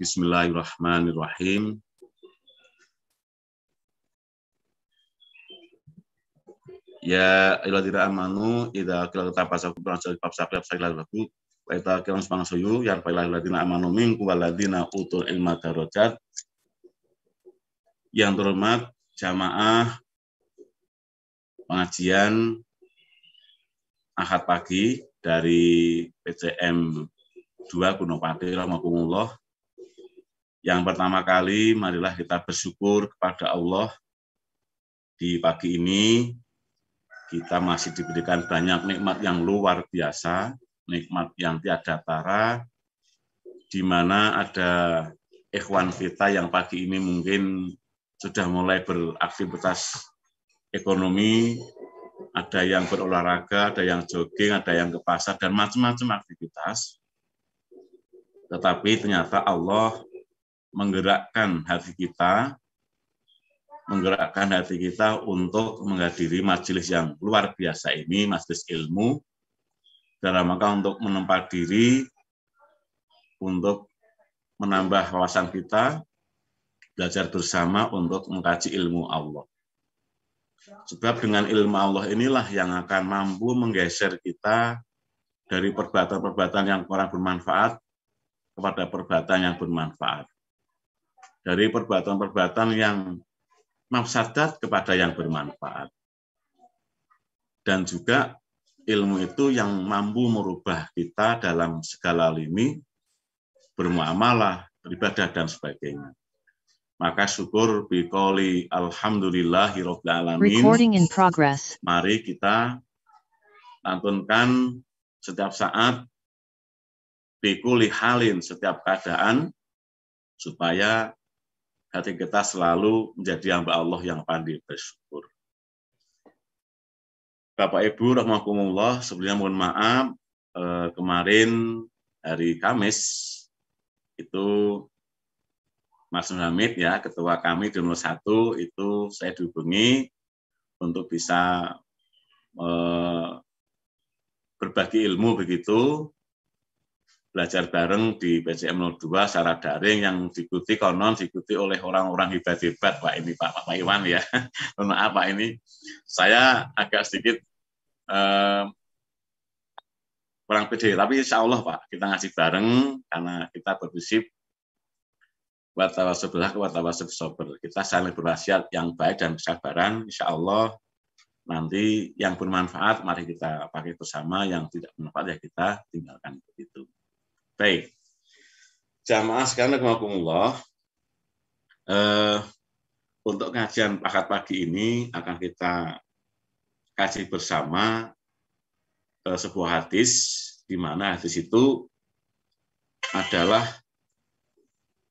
bismillahirrahmanirrahim. Ya tidak amanu kita idza qila tafasaku ba'da tafsaqla tafsaqla Kita kira idza qila suyu ya ilah tidak amanu minkum waladina utul ilmu darajat. Yang terhormat jamaah pengajian Ahad pagi dari PCM dua Gunung Pati Rahmatullah yang pertama kali, marilah kita bersyukur kepada Allah di pagi ini. Kita masih diberikan banyak nikmat yang luar biasa, nikmat yang tiada tara, di mana ada ikhwan kita yang pagi ini mungkin sudah mulai beraktivitas ekonomi, ada yang berolahraga, ada yang jogging, ada yang ke pasar, dan macam-macam aktivitas. Tetapi ternyata Allah menggerakkan hati kita menggerakkan hati kita untuk menghadiri majelis yang luar biasa ini, majelis ilmu, dalam rangka untuk menempat diri, untuk menambah wawasan kita, belajar bersama untuk mengkaji ilmu Allah. Sebab dengan ilmu Allah inilah yang akan mampu menggeser kita dari perbuatan-perbuatan yang kurang bermanfaat kepada perbuatan yang bermanfaat dari perbuatan-perbuatan yang mafsadat kepada yang bermanfaat. Dan juga ilmu itu yang mampu merubah kita dalam segala lini, bermuamalah, beribadah, dan sebagainya. Maka syukur bikoli alhamdulillahirobbilalamin. in progress. Mari kita lantunkan setiap saat bikuli halin setiap keadaan supaya hati kita selalu menjadi hamba Allah yang pandai bersyukur. Bapak Ibu Rahmatullah, sebelumnya mohon maaf eh, kemarin hari Kamis itu Mas Hamid ya, ketua kami di nomor satu itu saya dihubungi untuk bisa eh, berbagi ilmu begitu belajar bareng di PCM 02 secara daring yang diikuti konon diikuti oleh orang-orang hebat-hebat Pak ini Pak, Pak Iwan ya. maaf Pak ini. Saya agak sedikit eh, kurang pede, tapi insya Allah Pak, kita ngasih bareng karena kita berprinsip buat sebelah ke buat sebesober. sober. Kita saling berwasiat yang baik dan kesabaran, insya Allah nanti yang bermanfaat mari kita pakai bersama, yang tidak bermanfaat ya kita tinggalkan begitu. Baik. Jamaah sekarang kumullah. Eh, untuk kajian pakat pagi ini akan kita kaji bersama eh, sebuah hadis di mana hadis itu adalah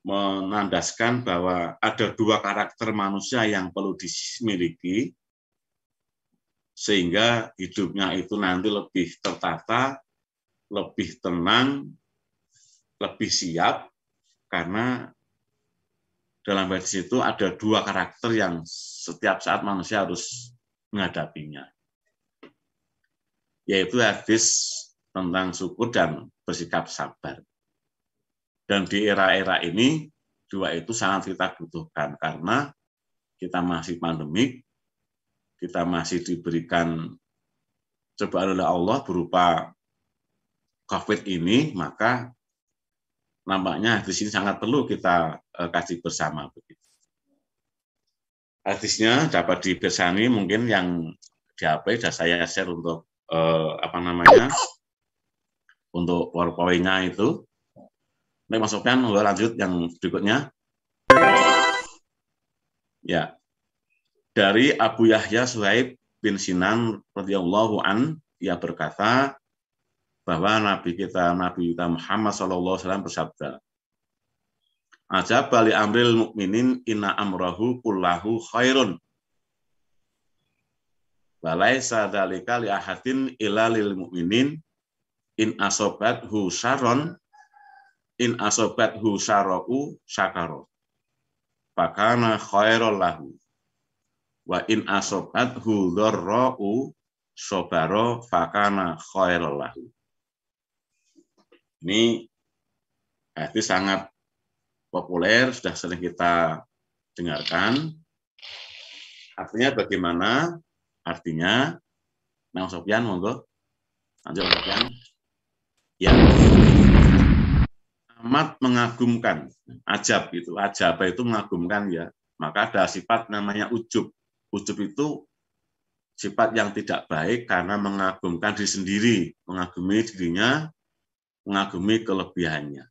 menandaskan bahwa ada dua karakter manusia yang perlu dimiliki sehingga hidupnya itu nanti lebih tertata, lebih tenang, lebih siap karena dalam hadis itu ada dua karakter yang setiap saat manusia harus menghadapinya. Yaitu hadis tentang syukur dan bersikap sabar. Dan di era-era ini, dua itu sangat kita butuhkan karena kita masih pandemik, kita masih diberikan cobaan oleh Allah berupa COVID ini, maka nampaknya hadis ini sangat perlu kita uh, eh, kasih bersama begitu. Hadisnya dapat dipesani mungkin yang di HP sudah saya share untuk uh, apa namanya untuk powerpointnya itu. Nah, masuknya mau lanjut yang berikutnya. Ya, dari Abu Yahya Suhaib bin Sinan radhiyallahu an ia berkata bahwa Nabi kita Nabi kita Muhammad Shallallahu Alaihi Wasallam bersabda, Ajab bali amril mukminin inna amrahu kullahu khairun. Balai sadali kali ahatin ilalil mukminin in asobat hu sharon in asobat hu syaroku syakaro. Pakana khairul lahu. Wa in asobat hu dharra'u sobaro fakana khairul ini eh, itu sangat populer, sudah sering kita dengarkan. Artinya bagaimana? Artinya, Mang Sofian, monggo. Lanjut, Sofian. Yang amat mengagumkan, ajab itu, ajab itu mengagumkan ya. Maka ada sifat namanya ujub. Ujub itu sifat yang tidak baik karena mengagumkan diri sendiri, mengagumi dirinya mengagumi kelebihannya.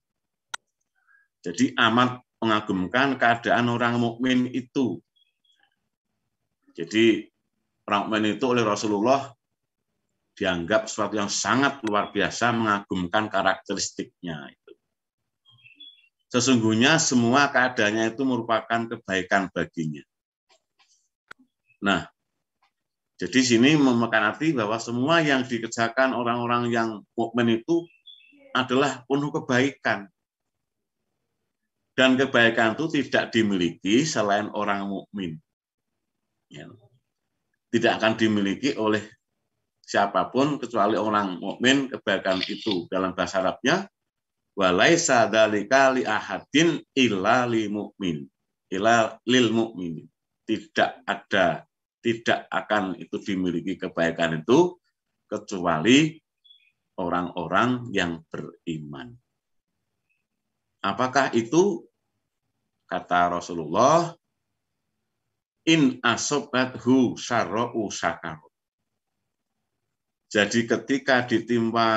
Jadi amat mengagumkan keadaan orang mukmin itu. Jadi orang mukmin itu oleh Rasulullah dianggap sesuatu yang sangat luar biasa mengagumkan karakteristiknya itu. Sesungguhnya semua keadaannya itu merupakan kebaikan baginya. Nah, jadi sini memakan arti bahwa semua yang dikerjakan orang-orang yang mukmin itu adalah penuh kebaikan. Dan kebaikan itu tidak dimiliki selain orang mukmin. Ya. Tidak akan dimiliki oleh siapapun kecuali orang mukmin kebaikan itu dalam bahasa Arabnya walaisa dzalika li ahadin illa li mukmin illa lil mukmin tidak ada tidak akan itu dimiliki kebaikan itu kecuali orang-orang yang beriman. Apakah itu? Kata Rasulullah, in asobathu syara'u syakar. Jadi ketika ditimpa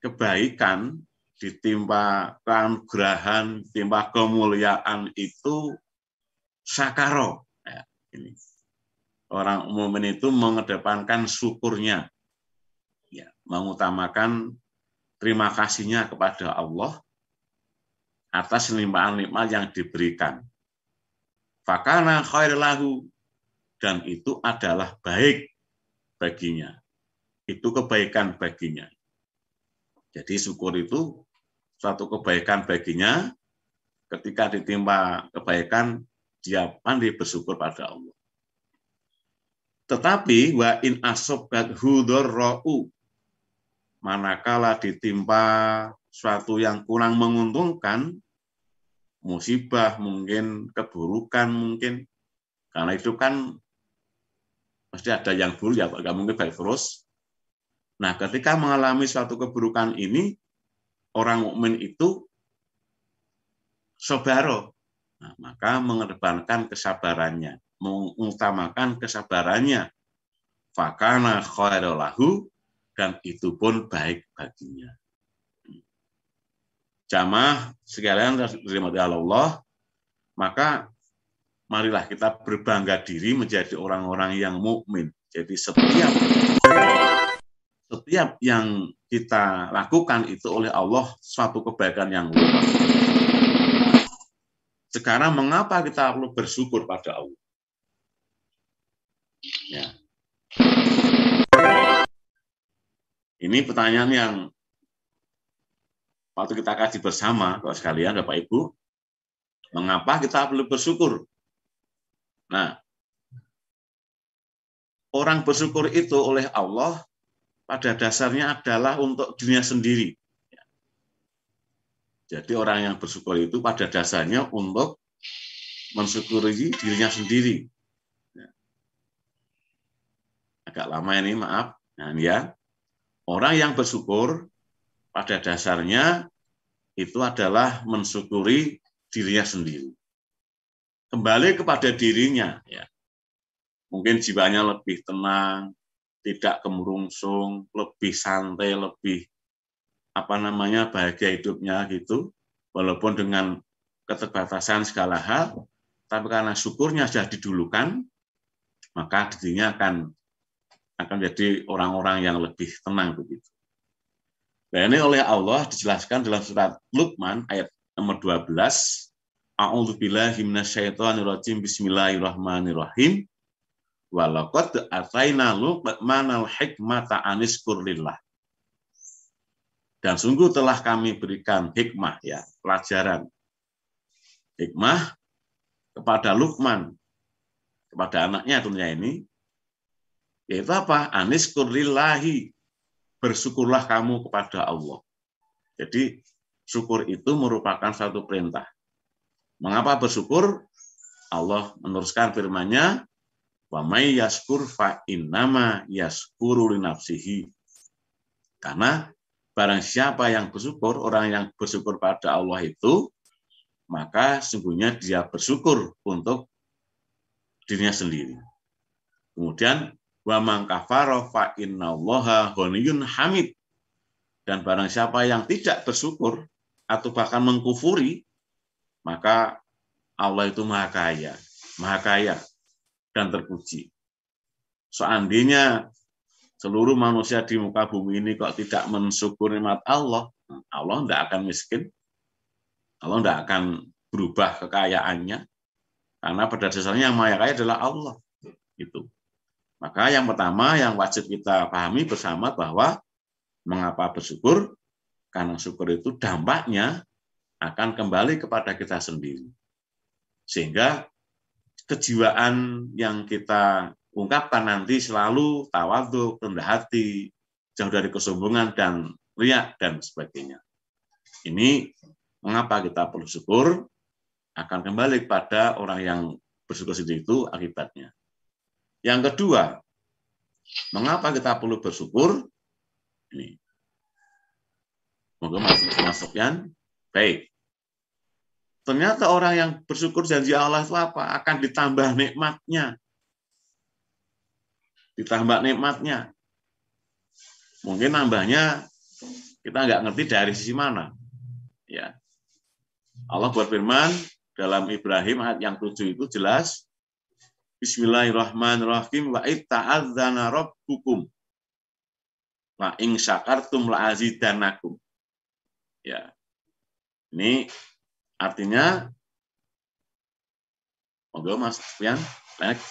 kebaikan, ditimpa keanugerahan, ditimpa kemuliaan itu sakaro. Ya, ini. Orang umum itu mengedepankan syukurnya mengutamakan terima kasihnya kepada Allah atas limpahan nikmat yang diberikan. Fakana khairlahu dan itu adalah baik baginya. Itu kebaikan baginya. Jadi syukur itu suatu kebaikan baginya. Ketika ditimpa kebaikan, dia pandai bersyukur pada Allah. Tetapi wa in asobat ro'u manakala ditimpa suatu yang kurang menguntungkan, musibah mungkin, keburukan mungkin, karena itu kan pasti ada yang buruk ya, nggak mungkin baik terus. Nah, ketika mengalami suatu keburukan ini, orang mukmin itu sobaro, nah, maka mengedepankan kesabarannya, mengutamakan kesabarannya. Fakana khairulahu dan itu pun baik baginya. Jamaah sekalian terima kasih Allah, maka marilah kita berbangga diri menjadi orang-orang yang mukmin. Jadi setiap setiap yang kita lakukan itu oleh Allah suatu kebaikan yang luar. Sekarang mengapa kita perlu bersyukur pada Allah? Ya. Ini pertanyaan yang waktu kita kaji bersama, kalau sekalian, Bapak Ibu, mengapa kita perlu bersyukur? Nah, orang bersyukur itu oleh Allah pada dasarnya adalah untuk dirinya sendiri. Jadi orang yang bersyukur itu pada dasarnya untuk mensyukuri dirinya sendiri. Agak lama ini, maaf. Nah, ya. Orang yang bersyukur pada dasarnya itu adalah mensyukuri dirinya sendiri. Kembali kepada dirinya, ya. Mungkin jiwanya lebih tenang, tidak kemurungsung, lebih santai, lebih apa namanya bahagia hidupnya gitu. Walaupun dengan keterbatasan segala hal, tapi karena syukurnya sudah didulukan, maka dirinya akan akan jadi orang-orang yang lebih tenang begitu. Dan nah, ini oleh Allah dijelaskan dalam surat Luqman ayat nomor 12. A'udzu billahi minasyaitonir rajim. Bismillahirrahmanirrahim. Walaqad ataina al hikmata lillah. Dan sungguh telah kami berikan hikmah ya, pelajaran. Hikmah kepada Luqman kepada anaknya tentunya ini yaitu eh, apa? Anis Aniskurlillahi. Bersyukurlah kamu kepada Allah. Jadi syukur itu merupakan satu perintah. Mengapa bersyukur? Allah meneruskan firman-Nya, "Wa may yaskur fa innama yaskuru li nafsihi." Karena barang siapa yang bersyukur, orang yang bersyukur pada Allah itu, maka sungguhnya dia bersyukur untuk dirinya sendiri. Kemudian Wa man fa innallaha ghaniyyun hamid. Dan barang siapa yang tidak bersyukur atau bahkan mengkufuri, maka Allah itu maha kaya, maha kaya dan terpuji. Seandainya seluruh manusia di muka bumi ini kok tidak mensyukuri nikmat Allah, Allah tidak akan miskin, Allah tidak akan berubah kekayaannya, karena pada dasarnya yang maha kaya adalah Allah. Itu. Maka yang pertama yang wajib kita pahami bersama bahwa mengapa bersyukur? Karena syukur itu dampaknya akan kembali kepada kita sendiri. Sehingga kejiwaan yang kita ungkapkan nanti selalu tawadu, rendah hati, jauh dari kesombongan dan riak dan sebagainya. Ini mengapa kita perlu syukur akan kembali kepada orang yang bersyukur sendiri itu akibatnya. Yang kedua, mengapa kita perlu bersyukur? Ini. Moga masuk masukan. Baik. Ternyata orang yang bersyukur janji Allah itu apa? Akan ditambah nikmatnya. Ditambah nikmatnya. Mungkin nambahnya kita nggak ngerti dari sisi mana. Ya. Allah berfirman dalam Ibrahim ayat yang tujuh itu jelas Bismillahirrahmanirrahim. Wa itta'adzana rabbukum. Wa ing syakartum la'azidanakum. Ya. Ini artinya Monggo Mas Pian, next.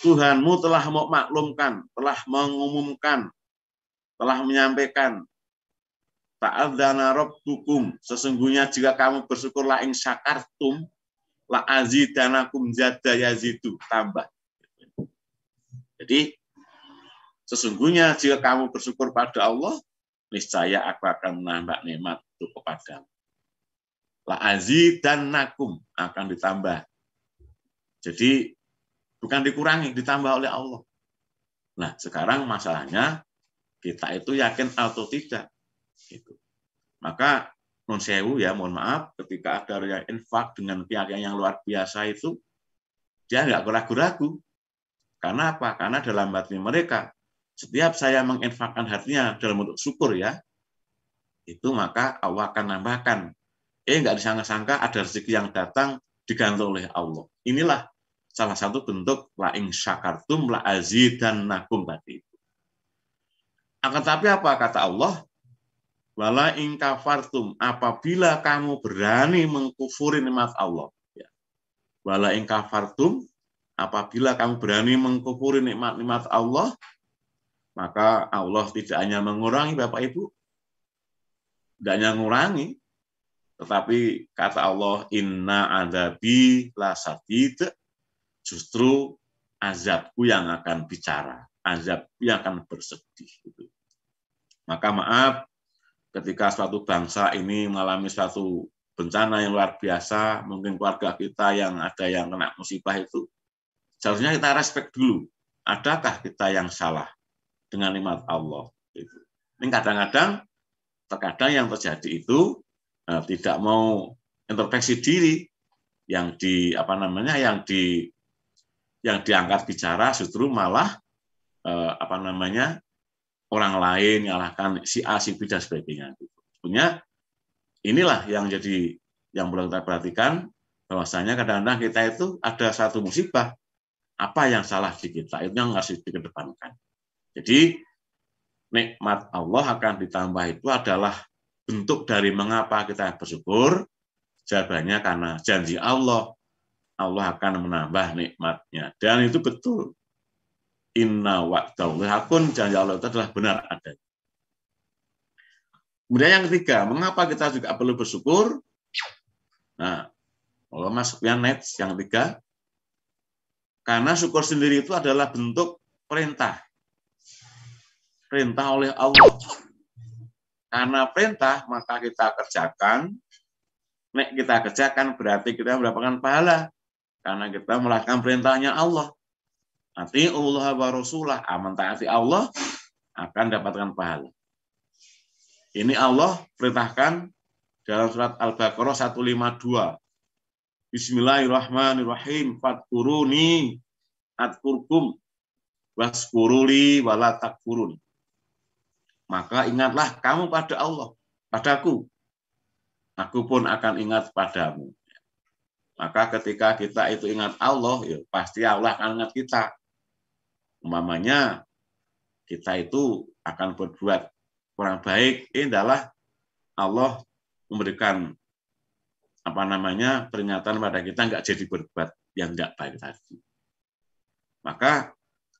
Tuhanmu telah maklumkan, telah mengumumkan, telah menyampaikan Ta'adzana Rabbukum, sesungguhnya jika kamu bersyukurlah ing syakartum, la azidanakum zada yazidu tambah. Jadi sesungguhnya jika kamu bersyukur pada Allah, niscaya aku akan menambah nikmat itu kepadamu. La azidanakum akan ditambah. Jadi bukan dikurangi, ditambah oleh Allah. Nah, sekarang masalahnya kita itu yakin atau tidak. Gitu. Maka sewu ya mohon maaf ketika ada yang infak dengan pihak yang luar biasa itu dia nggak ragu-ragu karena apa karena dalam hati mereka setiap saya menginfakkan hatinya dalam bentuk syukur ya itu maka Allah akan nambahkan eh nggak disangka-sangka ada rezeki yang datang digantung oleh Allah inilah salah satu bentuk la ing syakartum la azidannakum tadi akan tapi apa kata Allah Wala ingkafartum apabila kamu berani mengkufuri nikmat Allah. Ya. Wala ingkafartum apabila kamu berani mengkufuri nikmat-nikmat Allah, maka Allah tidak hanya mengurangi Bapak Ibu, tidak hanya mengurangi, tetapi kata Allah, inna adabi lasadid, justru azabku yang akan bicara, azabku yang akan bersedih. Gitu. Maka maaf, ketika suatu bangsa ini mengalami suatu bencana yang luar biasa, mungkin keluarga kita yang ada yang kena musibah itu, seharusnya kita respect dulu. Adakah kita yang salah dengan nikmat Allah? Ini kadang-kadang, terkadang yang terjadi itu eh, tidak mau intervensi diri yang di apa namanya yang di yang diangkat bicara justru malah eh, apa namanya orang lain, nyalahkan si A, si B, dan sebagainya. punya inilah yang jadi yang perlu kita perhatikan bahwasanya kadang-kadang kita itu ada satu musibah apa yang salah di kita itu yang harus dikedepankan. Jadi nikmat Allah akan ditambah itu adalah bentuk dari mengapa kita bersyukur. Jawabannya karena janji Allah, Allah akan menambah nikmatnya. Dan itu betul inna wa'dallahi hakun janji Allah itu adalah benar ada. Kemudian yang ketiga, mengapa kita juga perlu bersyukur? Nah, kalau masuknya net yang ketiga, karena syukur sendiri itu adalah bentuk perintah. Perintah oleh Allah. Karena perintah, maka kita kerjakan. Nek kita kerjakan berarti kita mendapatkan pahala. Karena kita melakukan perintahnya Allah. Allah wa rasulah, aman ah, taati Allah akan dapatkan pahala. Ini Allah perintahkan dalam surat Al-Baqarah 152. Bismillahirrahmanirrahim. Fadkuruni atkurkum waskuruli walatakurun Maka ingatlah kamu pada Allah, padaku. Aku pun akan ingat padamu. Maka ketika kita itu ingat Allah, ya pasti Allah akan ingat kita umamanya kita itu akan berbuat kurang baik, ini adalah Allah memberikan apa namanya peringatan pada kita nggak jadi berbuat yang nggak baik tadi. Maka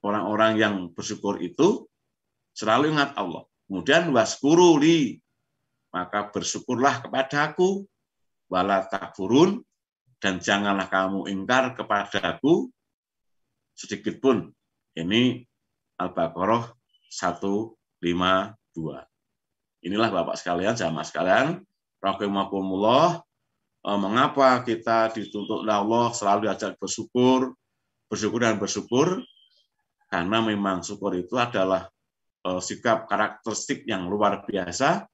orang-orang yang bersyukur itu selalu ingat Allah. Kemudian waskuruli maka bersyukurlah kepadaku, wala takfurun, dan janganlah kamu ingkar kepadaku sedikit pun ini Al-Baqarah 152. Inilah Bapak sekalian, Sama sekalian, rahimakumullah, eh, mengapa kita dituntut oleh Allah selalu diajak bersyukur, bersyukur dan bersyukur, karena memang syukur itu adalah eh, sikap karakteristik yang luar biasa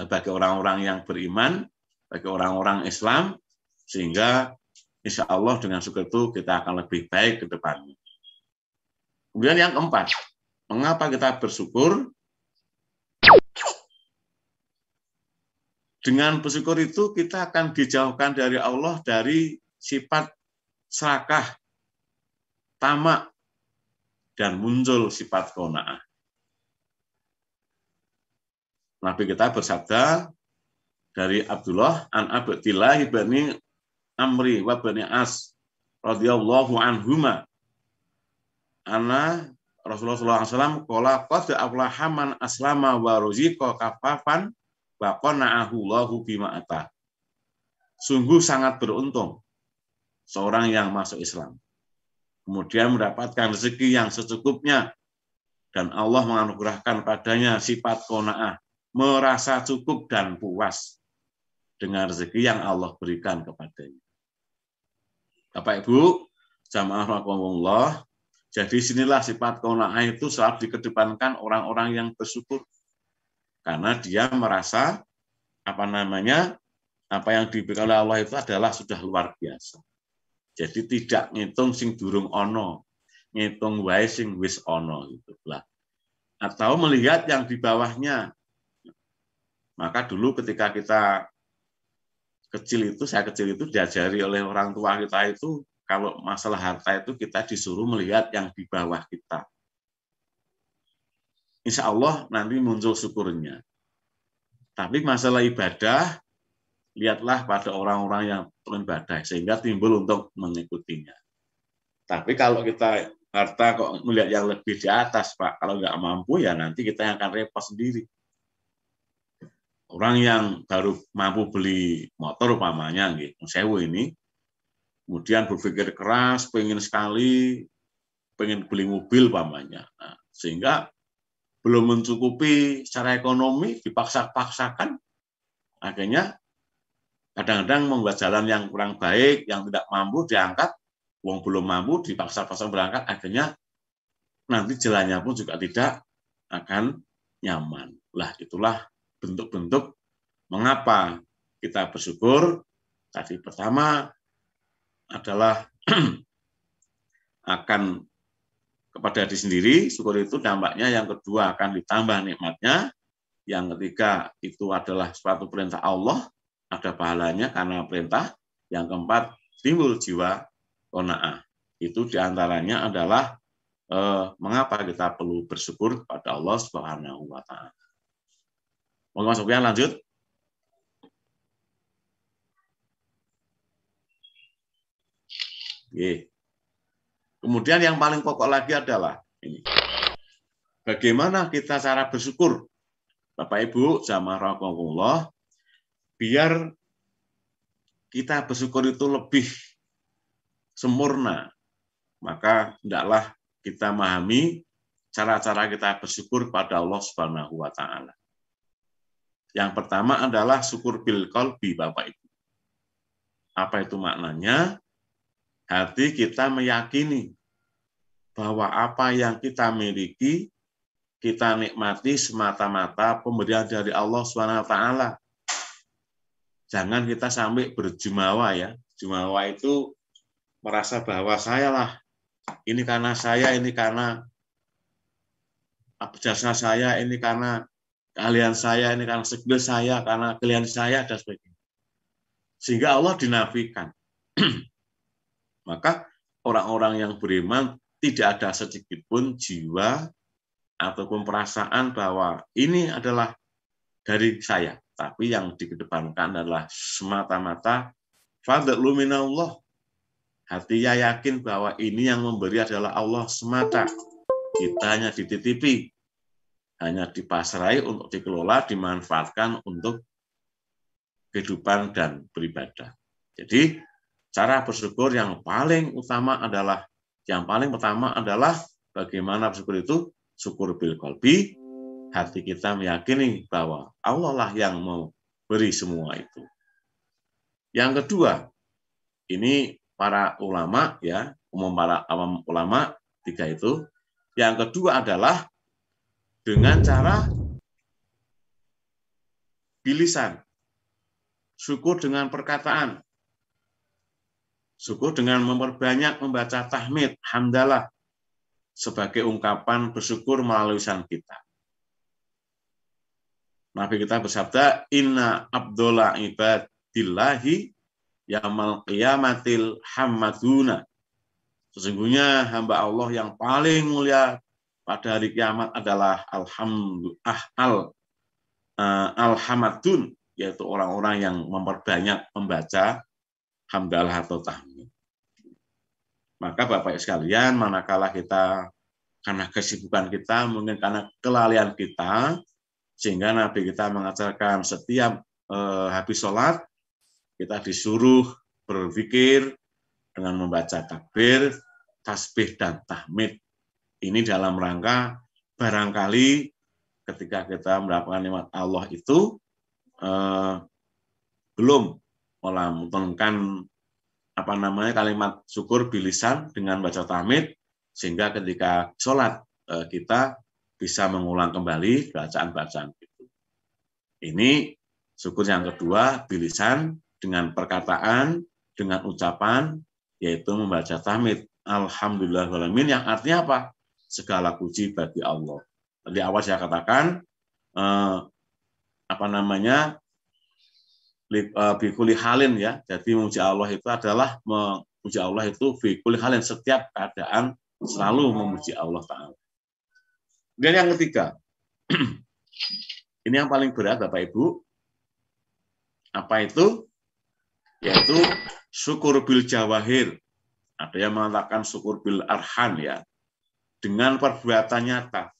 eh, bagi orang-orang yang beriman, bagi orang-orang Islam, sehingga insya Allah dengan syukur itu kita akan lebih baik ke depannya. Kemudian yang keempat, mengapa kita bersyukur? Dengan bersyukur itu kita akan dijauhkan dari Allah dari sifat serakah, tamak, dan muncul sifat kona'ah. Nabi kita bersabda dari Abdullah an Abdillah ibni Amri wa bani As radhiyallahu anhuma anna Rasulullah SAW kola kota aflaha aslama wa ruziqa kafafan wa qana'ahu bima'ata. Sungguh sangat beruntung seorang yang masuk Islam. Kemudian mendapatkan rezeki yang secukupnya dan Allah menganugerahkan padanya sifat kona'ah, merasa cukup dan puas dengan rezeki yang Allah berikan kepadanya. Bapak Ibu, jamaah rahimakumullah, jadi sinilah sifat kona'ah itu selalu dikedepankan orang-orang yang bersyukur. Karena dia merasa apa namanya apa yang diberikan oleh Allah itu adalah sudah luar biasa. Jadi tidak ngitung sing durung ono, ngitung wae sing wis ono gitu lah. Atau melihat yang di bawahnya. Maka dulu ketika kita kecil itu, saya kecil itu diajari oleh orang tua kita itu kalau masalah harta itu kita disuruh melihat yang di bawah kita. Insya Allah nanti muncul syukurnya. Tapi masalah ibadah, lihatlah pada orang-orang yang beribadah, sehingga timbul untuk mengikutinya. Tapi kalau kita harta kok melihat yang lebih di atas, Pak, kalau nggak mampu ya nanti kita yang akan repot sendiri. Orang yang baru mampu beli motor umpamanya, gitu, sewa ini, kemudian berpikir keras, pengen sekali, pengen beli mobil pamannya. Nah, sehingga belum mencukupi secara ekonomi, dipaksa-paksakan, akhirnya kadang-kadang membuat jalan yang kurang baik, yang tidak mampu diangkat, uang belum mampu dipaksa-paksa berangkat, akhirnya nanti jalannya pun juga tidak akan nyaman. Lah itulah bentuk-bentuk mengapa kita bersyukur tadi pertama adalah akan kepada diri sendiri, syukur itu dampaknya yang kedua akan ditambah nikmatnya, yang ketiga itu adalah suatu perintah Allah, ada pahalanya karena perintah, yang keempat timbul jiwa kona'ah. Itu diantaranya adalah eh, mengapa kita perlu bersyukur pada Allah Subhanahu wa taala. lanjut. Kemudian yang paling pokok lagi adalah ini. Bagaimana kita cara bersyukur? Bapak Ibu, jamaah rahimakumullah, biar kita bersyukur itu lebih sempurna. Maka hendaklah kita memahami cara-cara kita bersyukur pada Allah Subhanahu wa taala. Yang pertama adalah syukur bil qalbi Bapak Ibu. Apa itu maknanya? Hati kita meyakini bahwa apa yang kita miliki kita nikmati semata-mata pemberian dari Allah SWT. Jangan kita sampai berjumawa ya. Jumawa itu merasa bahwa saya lah ini karena saya, ini karena jasa saya, ini karena kalian saya, ini karena skill saya, karena kalian saya, dan sebagainya. Sehingga Allah dinafikan. Maka orang-orang yang beriman tidak ada sedikit pun jiwa ataupun perasaan bahwa ini adalah dari saya. Tapi yang dikedepankan adalah semata-mata Allah. Hati Hatinya yakin bahwa ini yang memberi adalah Allah semata. Kita hanya dititipi, hanya dipasrai untuk dikelola, dimanfaatkan untuk kehidupan dan beribadah. Jadi Cara bersyukur yang paling utama adalah yang paling pertama adalah bagaimana bersyukur itu syukur bil kolbi hati kita meyakini bahwa Allah lah yang mau beri semua itu. Yang kedua, ini para ulama ya, umum para awam ulama tiga itu. Yang kedua adalah dengan cara bilisan. Syukur dengan perkataan. Syukur dengan memperbanyak membaca tahmid, hamdalah, sebagai ungkapan bersyukur melalui sang kita. Nabi kita bersabda, Inna abdullah ibadillahi yamal qiyamatil hamaduna. Sesungguhnya hamba Allah yang paling mulia pada hari kiamat adalah alhamdulillah al uh, alhamadun yaitu orang-orang yang memperbanyak membaca hamdalah atau tahmid. Maka Bapak Ibu sekalian, manakala kita karena kesibukan kita, mungkin karena kelalaian kita, sehingga Nabi kita mengajarkan setiap eh, habis sholat, kita disuruh berpikir dengan membaca takbir, tasbih, dan tahmid. Ini dalam rangka barangkali ketika kita mendapatkan nikmat Allah itu eh, belum pola apa namanya kalimat syukur bilisan dengan baca tahmid sehingga ketika sholat e, kita bisa mengulang kembali bacaan-bacaan itu. Ini syukur yang kedua bilisan dengan perkataan, dengan ucapan yaitu membaca tahmid alhamdulillah walamin yang artinya apa? segala puji bagi Allah. di awal saya katakan eh, apa namanya? E, bikuli halin ya. Jadi memuji Allah itu adalah memuji Allah itu bikuli halin setiap keadaan selalu memuji Allah Taala. Dan yang ketiga, ini yang paling berat Bapak Ibu. Apa itu? Yaitu syukur bil jawahir. Ada yang mengatakan syukur bil arhan ya. Dengan perbuatan nyata.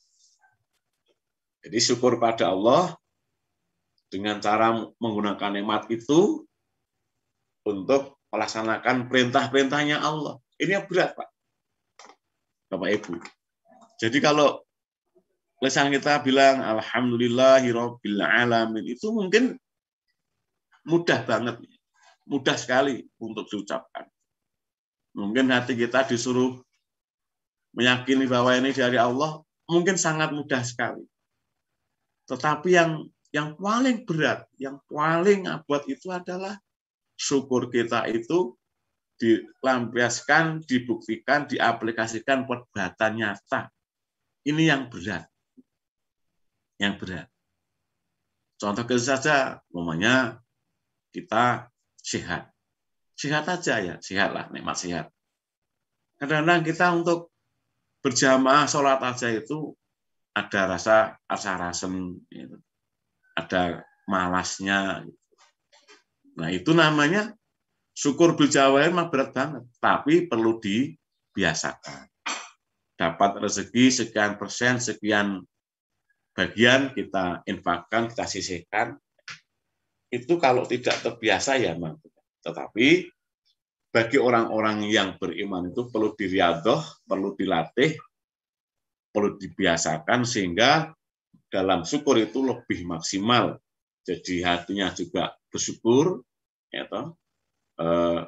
Jadi syukur pada Allah dengan cara menggunakan nikmat itu untuk melaksanakan perintah-perintahnya Allah. Ini yang berat, Pak. Bapak Ibu. Jadi kalau lesan kita bilang alhamdulillahirabbil alamin itu mungkin mudah banget. Mudah sekali untuk diucapkan. Mungkin hati kita disuruh meyakini bahwa ini dari Allah mungkin sangat mudah sekali. Tetapi yang yang paling berat, yang paling abot itu adalah syukur kita itu dilampiaskan, dibuktikan, diaplikasikan perbuatan nyata. Ini yang berat. Yang berat. Contoh kecil saja, namanya kita sehat. Sehat aja ya, sehatlah, nikmat sehat. Kadang-kadang kita untuk berjamaah sholat aja itu ada rasa asarasem. gitu ada malasnya. Nah itu namanya syukur bil mah berat banget, tapi perlu dibiasakan. Dapat rezeki sekian persen, sekian bagian kita infakkan, kita sisihkan. Itu kalau tidak terbiasa ya, Mang. Tetapi bagi orang-orang yang beriman itu perlu diriadoh, perlu dilatih, perlu dibiasakan sehingga dalam syukur itu lebih maksimal. Jadi hatinya juga bersyukur, ya toh. Eh,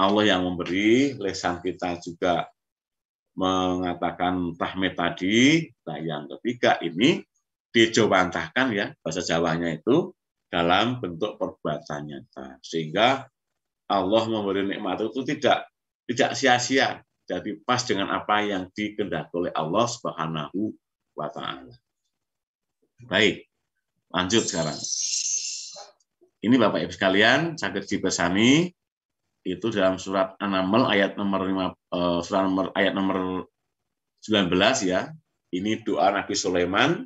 Allah yang memberi, lesan kita juga mengatakan tahmid tadi. Nah, yang ketiga ini dijawantahkan ya bahasa Jawanya itu dalam bentuk perbuatan nyata sehingga Allah memberi nikmat itu tidak tidak sia-sia jadi pas dengan apa yang dikendaki oleh Allah Subhanahu wa taala. Baik, lanjut sekarang. Ini Bapak Ibu sekalian, sakit dipesami itu dalam surat Anamel ayat nomor 5 eh, surat nomor ayat nomor 19 ya. Ini doa Nabi Sulaiman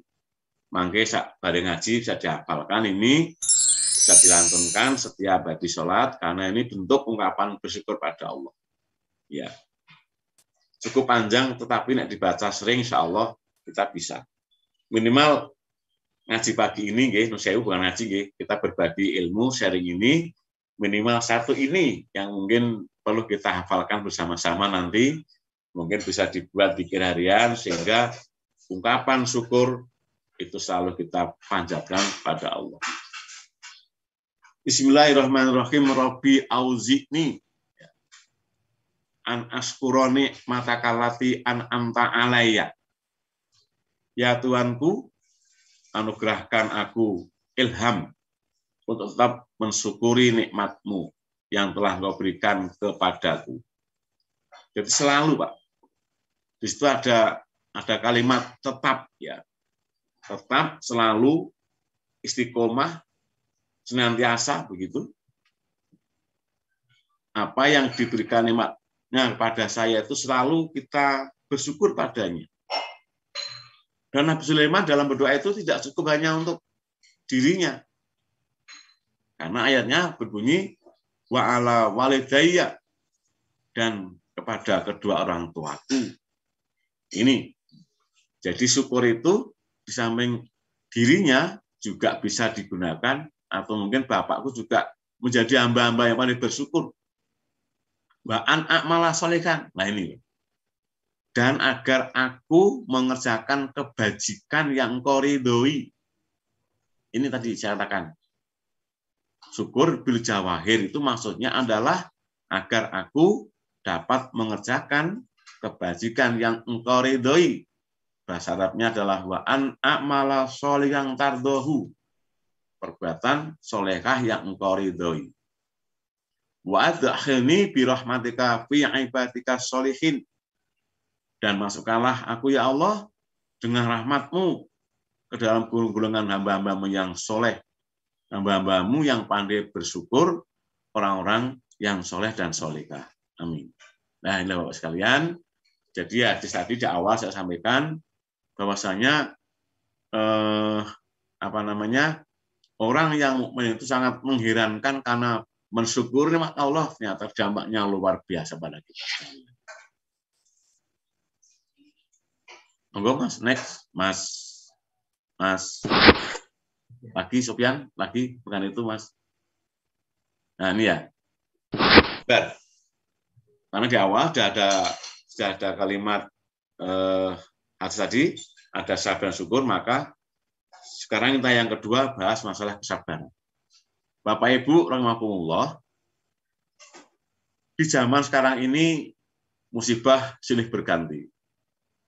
mangke sak bare ngaji bisa dihafalkan ini bisa dilantunkan setiap bagi sholat karena ini bentuk ungkapan bersyukur pada Allah. Ya, cukup panjang tetapi nek dibaca sering insya Allah kita bisa minimal ngaji pagi ini, nggih, saya bukan ngaji, guys. Kita berbagi ilmu sharing ini minimal satu ini yang mungkin perlu kita hafalkan bersama-sama nanti mungkin bisa dibuat pikir harian sehingga ungkapan syukur itu selalu kita panjatkan pada Allah. Bismillahirrahmanirrahim. Robi auzikni an askuroni matakalati an anta alaya. Ya Tuanku anugerahkan aku ilham untuk tetap mensyukuri nikmatmu yang telah kau berikan kepadaku. Jadi selalu, Pak. Di situ ada ada kalimat tetap ya. Tetap selalu istiqomah senantiasa begitu. Apa yang diberikan nikmatnya kepada saya itu selalu kita bersyukur padanya. Dan Nabi Sulaiman dalam berdoa itu tidak cukup hanya untuk dirinya. Karena ayatnya berbunyi Waala walidayya dan kepada kedua orang tuaku. Ini. Jadi syukur itu di samping dirinya juga bisa digunakan atau mungkin bapakku juga menjadi hamba-hamba yang paling bersyukur. Wa an malah solekan. Nah ini dan agar aku mengerjakan kebajikan yang engkau ridhoi. Ini tadi saya katakan. Syukur bil jawahir itu maksudnya adalah agar aku dapat mengerjakan kebajikan yang engkau ridhoi. Bahasa Arabnya adalah wa an amala yang tardohu. Perbuatan solehah yang engkau ridhoi. Wa adkhilni bi rahmatika fi ibadika solihin dan masukkanlah aku ya Allah dengan rahmatmu ke dalam gulungan-gulungan hamba-hambamu yang soleh, hamba-hambamu yang pandai bersyukur, orang-orang yang soleh dan soleka. Amin. Nah ini Bapak sekalian. Jadi ya tadi di awal saya sampaikan bahwasanya eh, apa namanya orang yang menyentuh itu sangat mengherankan karena mensyukuri Allah ternyata dampaknya luar biasa pada kita. Monggo oh, Mas, next Mas Mas lagi Sofian lagi bukan itu Mas. Nah ini ya. Ber. Karena di awal sudah ada sudah ada kalimat eh, tadi ada sabar syukur maka sekarang kita yang kedua bahas masalah kesabaran. Bapak Ibu rahimakumullah di zaman sekarang ini musibah silih berganti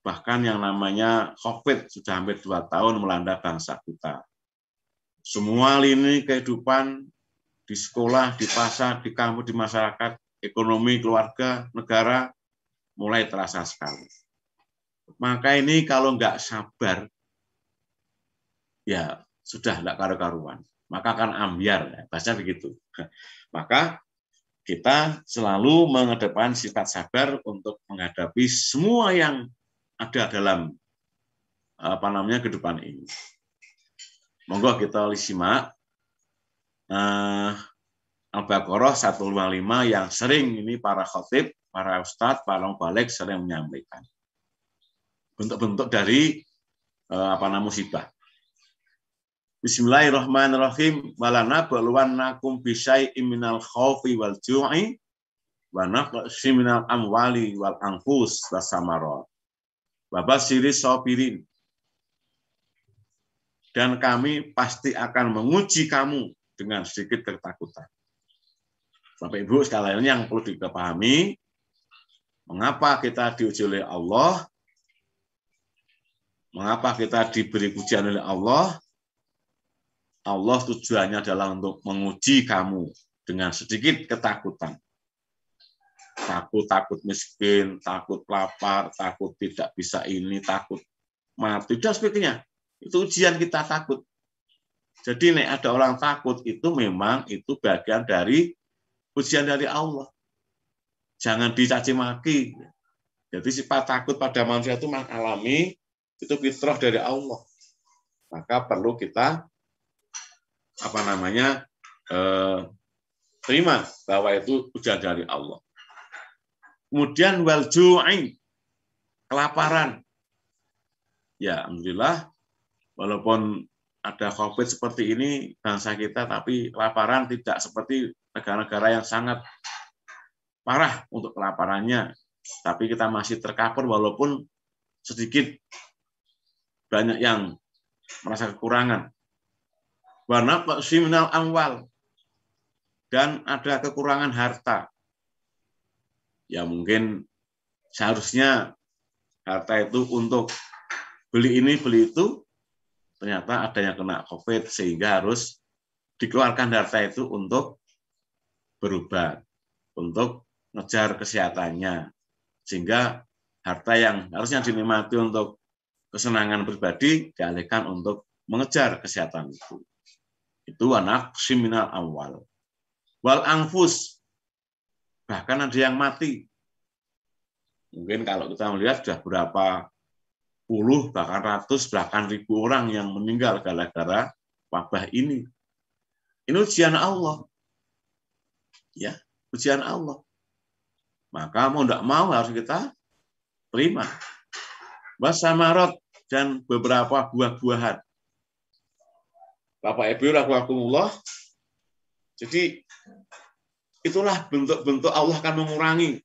bahkan yang namanya COVID sudah hampir dua tahun melanda bangsa kita. Semua lini kehidupan di sekolah, di pasar, di kampus, di masyarakat, ekonomi, keluarga, negara, mulai terasa sekali. Maka ini kalau nggak sabar, ya sudah nggak karu-karuan. Maka akan ambiar, ya. bahasa begitu. Maka kita selalu mengedepan sifat sabar untuk menghadapi semua yang ada dalam apa namanya ke depan ini. Monggo kita simak eh, Al-Baqarah 155 yang sering ini para khotib, para ustadz, para balik sering menyampaikan. Bentuk-bentuk dari uh, apa namu musibah. Bismillahirrahmanirrahim. Walana baluwannakum bisai iminal khawfi wal ju'i wa naqsi minal amwali wal anfus wa samarot. Bapak Siri Sopirin. Dan kami pasti akan menguji kamu dengan sedikit ketakutan. Bapak Ibu sekalian yang perlu dipahami, mengapa kita diuji oleh Allah, mengapa kita diberi pujian oleh Allah, Allah tujuannya adalah untuk menguji kamu dengan sedikit ketakutan takut takut miskin, takut lapar, takut tidak bisa ini, takut mati dan sebagainya. Itu ujian kita takut. Jadi nih ada orang takut itu memang itu bagian dari ujian dari Allah. Jangan dicaci maki. Jadi sifat takut pada manusia itu alami itu fitrah dari Allah. Maka perlu kita apa namanya eh, terima bahwa itu ujian dari Allah. Kemudian wal ju'i kelaparan. Ya, alhamdulillah walaupun ada Covid seperti ini bangsa kita tapi kelaparan tidak seperti negara-negara yang sangat parah untuk kelaparannya. Tapi kita masih terkapur walaupun sedikit banyak yang merasa kekurangan. Warna siminal amwal dan ada kekurangan harta ya mungkin seharusnya harta itu untuk beli ini beli itu ternyata adanya kena covid sehingga harus dikeluarkan harta itu untuk berubah untuk ngejar kesehatannya sehingga harta yang harusnya dinikmati untuk kesenangan pribadi dialihkan untuk mengejar kesehatan itu itu anak siminal awal wal angfus bahkan ada yang mati. Mungkin kalau kita melihat sudah berapa puluh, bahkan ratus, bahkan ribu orang yang meninggal gara-gara wabah ini. Ini ujian Allah. Ya, ujian Allah. Maka mau tidak mau harus kita terima. Bahasa marot dan beberapa buah-buahan. Bapak Ibu rahimakumullah. Jadi Itulah bentuk-bentuk Allah akan mengurangi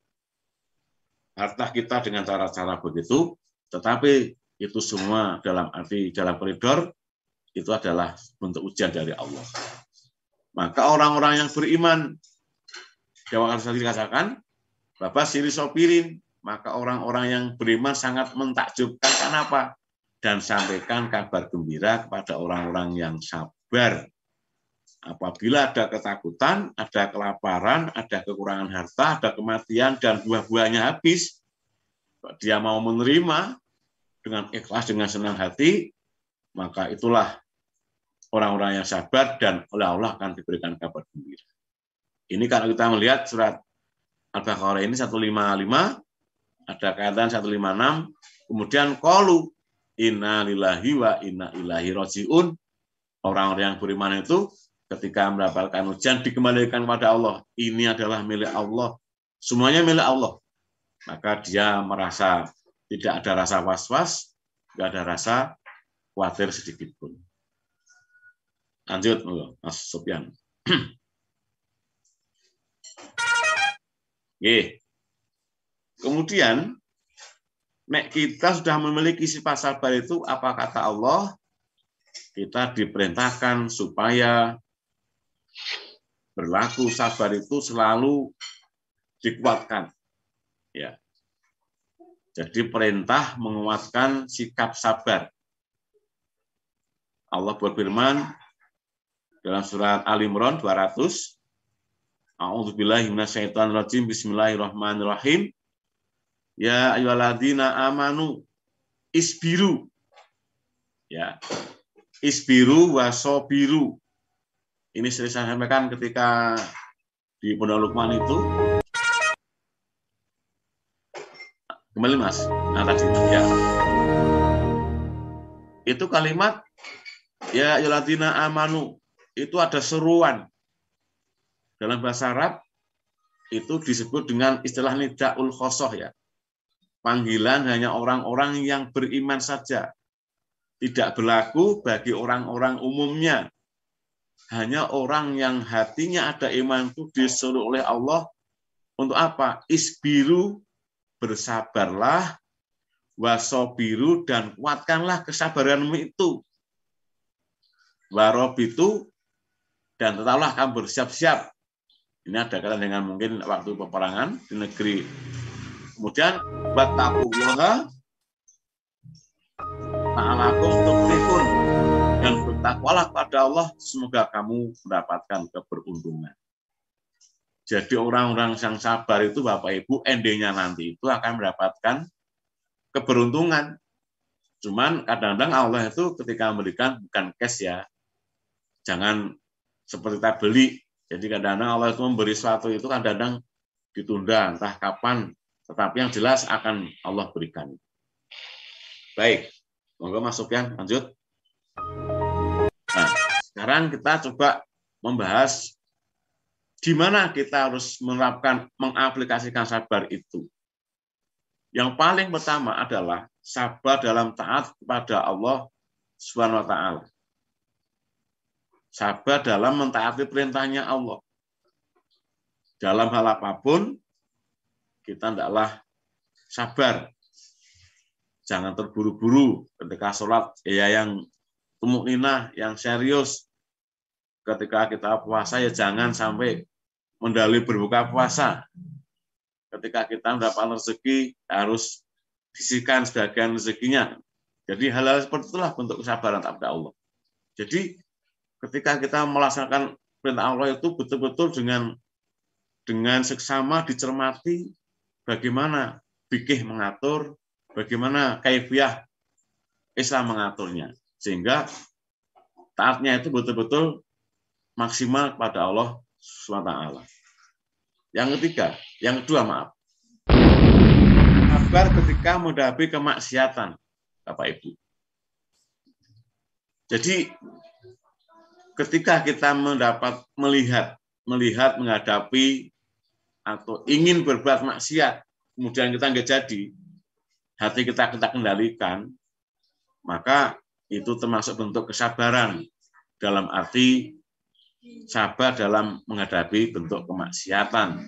harta kita dengan cara-cara begitu, tetapi itu semua dalam arti dalam koridor itu adalah bentuk ujian dari Allah. Maka orang-orang yang beriman, Jawa harus dikatakan, Bapak siri sopirin, maka orang-orang yang beriman sangat mentakjubkan. Kenapa? Dan sampaikan kabar gembira kepada orang-orang yang sabar Apabila ada ketakutan, ada kelaparan, ada kekurangan harta, ada kematian, dan buah-buahnya habis, dia mau menerima dengan ikhlas, dengan senang hati, maka itulah orang-orang yang sabar dan oleh Allah akan diberikan kabar gembira. Ini kalau kita melihat surat Al-Baqarah ini 155, ada kaitan 156, kemudian kolu inna lillahi wa inna ilahi roji'un. Orang-orang yang beriman itu ketika mendapatkan hujan dikembalikan kepada Allah. Ini adalah milik Allah. Semuanya milik Allah. Maka dia merasa tidak ada rasa was-was, tidak ada rasa khawatir sedikit pun. Lanjut, Mas Sofyan. Kemudian, nek kita sudah memiliki sifat sabar itu, apa kata Allah? Kita diperintahkan supaya Berlaku sabar itu selalu dikuatkan. Ya. Jadi perintah menguatkan sikap sabar. Allah berfirman dalam surat Al Imran 200 A'udzubillahi minasyaitonirrajim Bismillahirrahmanirrahim Ya ayyuhalladzina amanu isbiru ya isbiru wasobiru ini sering saya sampaikan ketika di Pondok Lukman itu kembali mas nah tadi ya itu kalimat ya yulatina amanu itu ada seruan dalam bahasa Arab itu disebut dengan istilah nidaul khosoh ya panggilan hanya orang-orang yang beriman saja tidak berlaku bagi orang-orang umumnya hanya orang yang hatinya ada iman itu disuruh oleh Allah untuk apa? Isbiru, bersabarlah, wasobiru, dan kuatkanlah kesabaranmu itu. Warob itu, dan tetaplah kamu bersiap-siap. Ini ada kaitan dengan mungkin waktu peperangan di negeri. Kemudian, watakullaha, ta'alakum tuktifun bertakwalah pada Allah, semoga kamu mendapatkan keberuntungan. Jadi orang-orang yang sabar itu Bapak Ibu endingnya nanti itu akan mendapatkan keberuntungan. Cuman kadang-kadang Allah itu ketika memberikan bukan cash ya. Jangan seperti kita beli. Jadi kadang-kadang Allah itu memberi sesuatu itu kadang-kadang ditunda entah kapan. Tetapi yang jelas akan Allah berikan. Baik, monggo masuk ya, lanjut. Nah, sekarang kita coba membahas di mana kita harus menerapkan, mengaplikasikan sabar itu. Yang paling pertama adalah sabar dalam taat kepada Allah Subhanahu wa taala. Sabar dalam mentaati perintahnya Allah. Dalam hal apapun kita hendaklah sabar. Jangan terburu-buru ketika sholat ya yang tumukninah yang serius ketika kita puasa ya jangan sampai mendali berbuka puasa. Ketika kita mendapat rezeki harus sisihkan sebagian rezekinya. Jadi hal-hal seperti itulah bentuk kesabaran kepada Allah. Jadi ketika kita melaksanakan perintah Allah itu betul-betul dengan dengan seksama dicermati bagaimana fikih mengatur, bagaimana kaifiah Islam mengaturnya. Sehingga taatnya itu betul-betul maksimal pada Allah SWT. Yang ketiga, yang kedua maaf. Sabar ketika menghadapi kemaksiatan, Bapak Ibu. Jadi ketika kita mendapat melihat melihat menghadapi atau ingin berbuat maksiat, kemudian kita nggak jadi, hati kita kita kendalikan, maka itu termasuk bentuk kesabaran dalam arti sabar dalam menghadapi bentuk kemaksiatan.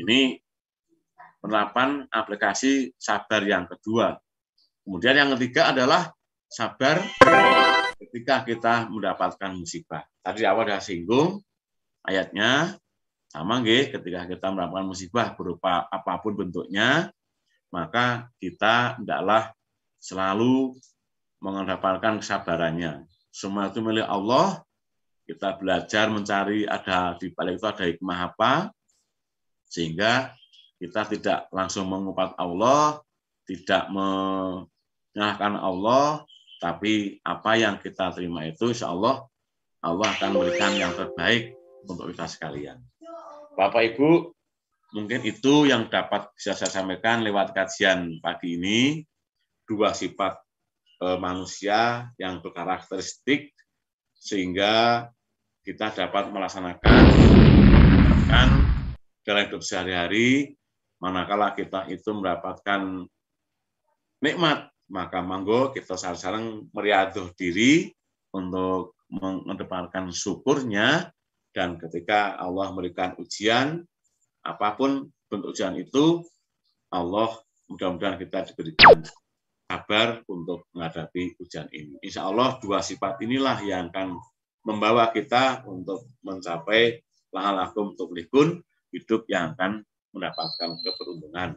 Ini penerapan aplikasi sabar yang kedua. Kemudian yang ketiga adalah sabar ketika kita mendapatkan musibah. Tadi awal sudah singgung ayatnya sama nggih ketika kita mendapatkan musibah berupa apapun bentuknya, maka kita hendaklah selalu mengandalkan kesabarannya. Semua itu milik Allah. Kita belajar mencari ada di balik itu ada hikmah apa sehingga kita tidak langsung mengupat Allah, tidak menyalahkan Allah, tapi apa yang kita terima itu insya Allah Allah akan memberikan yang terbaik untuk kita sekalian. Bapak Ibu, mungkin itu yang dapat bisa saya sampaikan lewat kajian pagi ini. Dua sifat Eh, manusia yang berkarakteristik sehingga kita dapat melaksanakan kan, dalam hidup sehari-hari manakala kita itu mendapatkan nikmat maka monggo kita sarang-sarang meriaduh diri untuk mengedepankan syukurnya dan ketika Allah memberikan ujian apapun bentuk ujian itu Allah mudah-mudahan kita diberikan sabar untuk menghadapi hujan ini. Insya Allah dua sifat inilah yang akan membawa kita untuk mencapai untuk likun, hidup yang akan mendapatkan keberuntungan.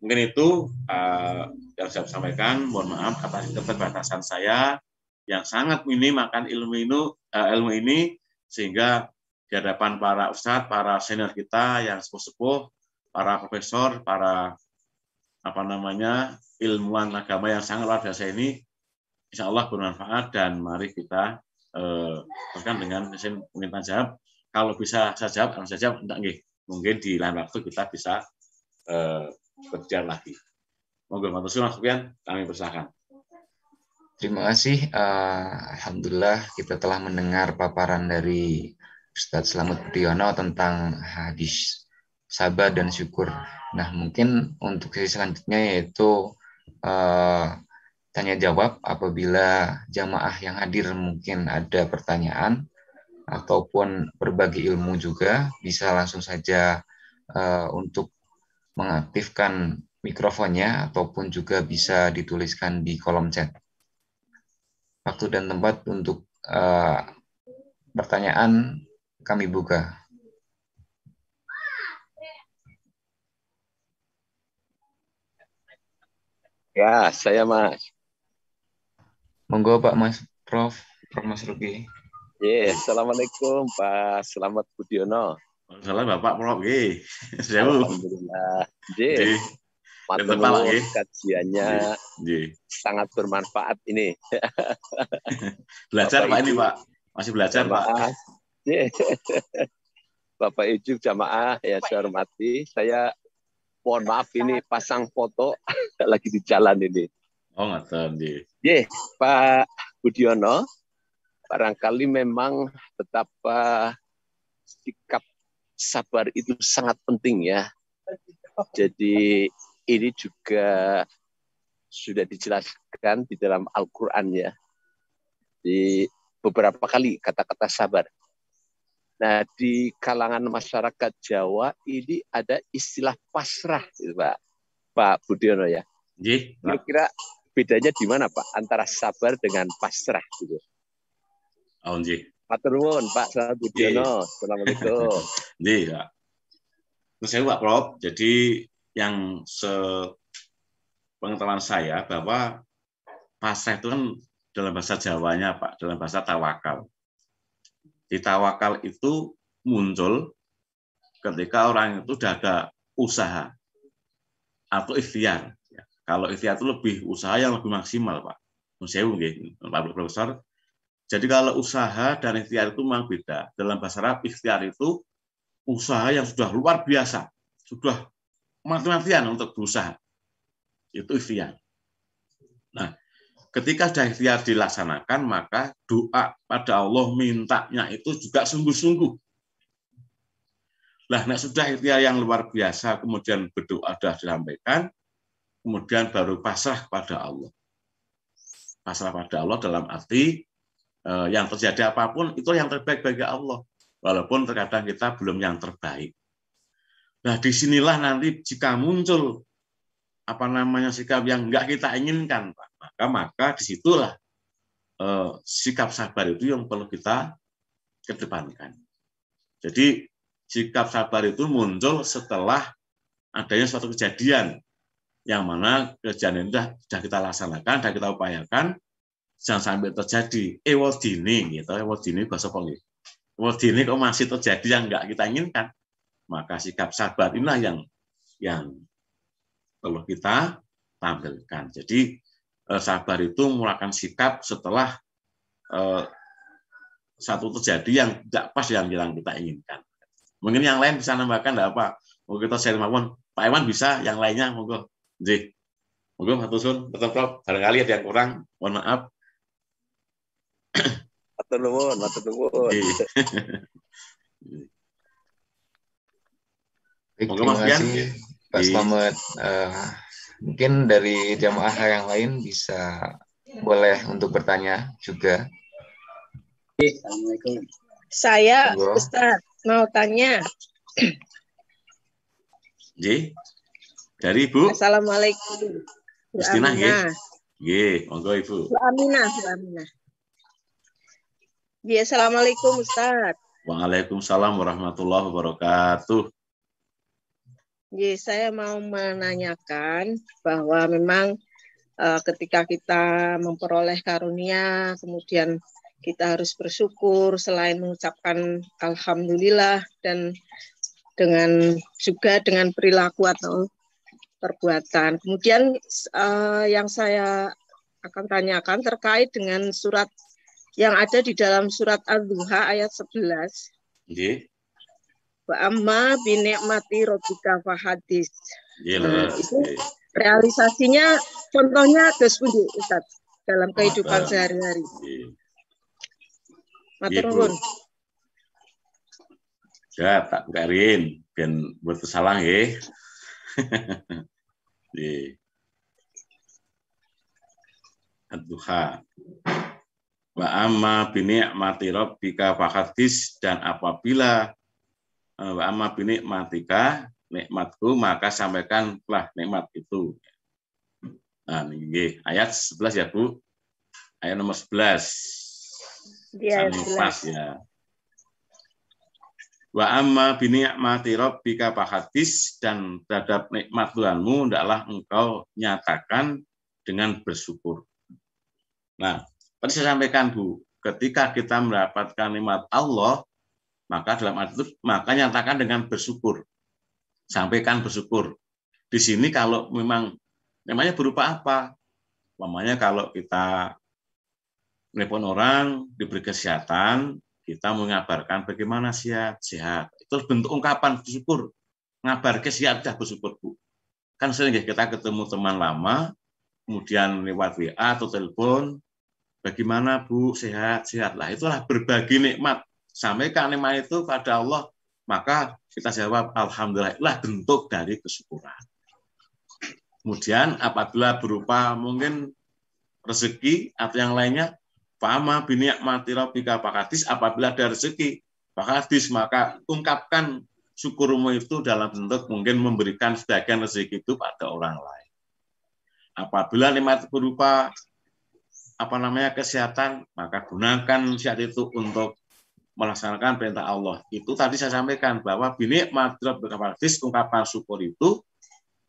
Mungkin itu uh, yang saya sampaikan. Mohon maaf atas keterbatasan saya yang sangat minim akan ilmu ini, uh, ilmu ini sehingga di hadapan para ustadz, para senior kita yang sepuh-sepuh, para profesor, para apa namanya ilmuwan agama yang sangat luar biasa ini insya Allah bermanfaat dan mari kita eh, teruskan dengan mesin mungkin jawab kalau bisa saya jawab kalau saya jawab enggak nggih mungkin di lain waktu kita bisa eh, lagi monggo matur suwun sekian kami persilakan Terima kasih. Uh, Alhamdulillah kita telah mendengar paparan dari Ustadz Slamet Priyono tentang hadis sabar dan oh. syukur. Nah, mungkin untuk sesi selanjutnya yaitu eh, tanya jawab apabila jamaah yang hadir mungkin ada pertanyaan ataupun berbagi ilmu juga bisa langsung saja eh, untuk mengaktifkan mikrofonnya ataupun juga bisa dituliskan di kolom chat. Waktu dan tempat untuk uh, pertanyaan kami buka. Ya, saya Mas. Monggo Pak Mas Prof, Prof Mas Ruki. Yes, yeah. Assalamualaikum Pak Selamat Budiono. Salam Bapak Prof, nggih. Sewu. Alhamdulillah. Nggih. Matur nuwun kajiannya Jee. sangat bermanfaat ini. belajar Bapak Pak ini Pak, masih belajar Pak. Bapak Ijuk jamaah ya saya hormati, saya mohon maaf ini pasang foto lagi di jalan ini. Oh, nggak tadi. Yeah, Pak Budiono, barangkali memang betapa sikap sabar itu sangat penting ya. Jadi ini juga sudah dijelaskan di dalam Al-Quran ya. Di beberapa kali kata-kata sabar. Nah, di kalangan masyarakat Jawa ini ada istilah pasrah, gitu, Pak. Pak Budiono ya. Kira-kira bedanya di mana, Pak, antara sabar dengan pasrah gitu? Oh, nggih. Matur Pak Salam Budiono. Assalamualaikum. Nggih, Pak. Saya Pak Prof, jadi yang se pengetahuan saya bahwa pasrah itu kan dalam bahasa Jawanya Pak, dalam bahasa tawakal. Di tawakal itu muncul ketika orang itu sudah ada usaha atau ikhtiar. Kalau ikhtiar itu lebih usaha yang lebih maksimal, Pak. Museum, Pak Profesor. Jadi kalau usaha dan ikhtiar itu memang beda. Dalam bahasa Arab, ikhtiar itu usaha yang sudah luar biasa, sudah mati-matian untuk berusaha. Itu ikhtiar. Nah, ketika sudah ikhtiar dilaksanakan, maka doa pada Allah mintanya itu juga sungguh-sungguh. Lah, nah sudah ikhtiar yang luar biasa, kemudian berdoa sudah disampaikan, kemudian baru pasrah pada Allah. Pasrah pada Allah dalam arti eh, yang terjadi apapun itu yang terbaik bagi Allah. Walaupun terkadang kita belum yang terbaik. Nah, disinilah nanti jika muncul apa namanya sikap yang enggak kita inginkan, Pak maka disitulah eh, sikap sabar itu yang perlu kita kedepankan. Jadi sikap sabar itu muncul setelah adanya suatu kejadian yang mana kejadian itu sudah kita laksanakan, sudah kita upayakan, jangan sampai terjadi. Ewo eh, dini, gitu. Ewo dini bahasa Pongi. Ewo dini kok masih terjadi yang nggak kita inginkan. Maka sikap sabar inilah yang yang perlu kita tampilkan. Jadi Eh, sabar itu merupakan sikap setelah eh, satu terjadi yang tidak pas yang, bilang kita inginkan. Mungkin yang lain bisa nambahkan tidak apa. Mungkin kita share maupun Pak Iwan bisa, yang lainnya monggo. Jadi, Monggo Pak Tusun, tetap barangkali ada yang kurang, mohon maaf. Matur nuwun, matur nuwun. Pak Selamat. Uh, Mungkin dari jamaah yang lain bisa boleh untuk bertanya juga. Assalamualaikum. Saya Ustaz mau tanya. Ji, dari Ibu. Assalamualaikum. Ustina, nggih. Nggih, monggo Ibu. Bu Aminah, Bu Aminah. Ya, Assalamualaikum Ustaz. Waalaikumsalam warahmatullahi wabarakatuh. Ya, saya mau menanyakan bahwa memang uh, ketika kita memperoleh karunia, kemudian kita harus bersyukur selain mengucapkan alhamdulillah dan dengan juga dengan perilaku atau perbuatan. Kemudian uh, yang saya akan tanyakan terkait dengan surat yang ada di dalam surat Al-Duha ayat 11. Yeah. Wa amma binikmati robika fahadis. Nah, itu realisasinya contohnya Gus pundi Ustaz dalam kehidupan sehari-hari. Matur nuwun. Ya, tak karin ben buat kesalahan ya. Di Aduha. Wa amma bi ni'mati fahadis iya, nah, iya. iya, ya, ya. dan apabila Eh, wa amma binikmatika nikmatku maka sampaikanlah nikmat itu. Nah, ini ayat 11 ya, Bu. Ayat nomor 11. Ya, 11. pas ya. Wa amma binikmati rabbika fahadis dan terhadap nikmat Tuhanmu hendaklah engkau nyatakan dengan bersyukur. Nah, tadi saya sampaikan Bu, ketika kita mendapatkan nikmat Allah, maka dalam arti itu, maka nyatakan dengan bersyukur. Sampaikan bersyukur. Di sini kalau memang namanya berupa apa? Namanya kalau kita telepon orang, diberi kesehatan, kita mengabarkan bagaimana sehat, sehat. Itu bentuk ungkapan bersyukur. Ngabar kesehatan sudah bersyukur, Bu. Kan sering ya kita ketemu teman lama, kemudian lewat WA atau telepon, bagaimana Bu, sehat, sehat. Lah, itulah berbagi nikmat Sampai keaneman itu pada Allah, maka kita jawab alhamdulillah itulah bentuk dari kesyukuran. Kemudian apabila berupa mungkin rezeki atau yang lainnya, Fama biniak mati robika pakatis, apabila ada rezeki, pakatis, maka ungkapkan syukurmu itu dalam bentuk mungkin memberikan sebagian rezeki itu pada orang lain. Apabila nikmat berupa apa namanya kesehatan, maka gunakan sehat itu untuk melaksanakan perintah Allah. Itu tadi saya sampaikan bahwa bini madrob berkapafis ungkapan syukur itu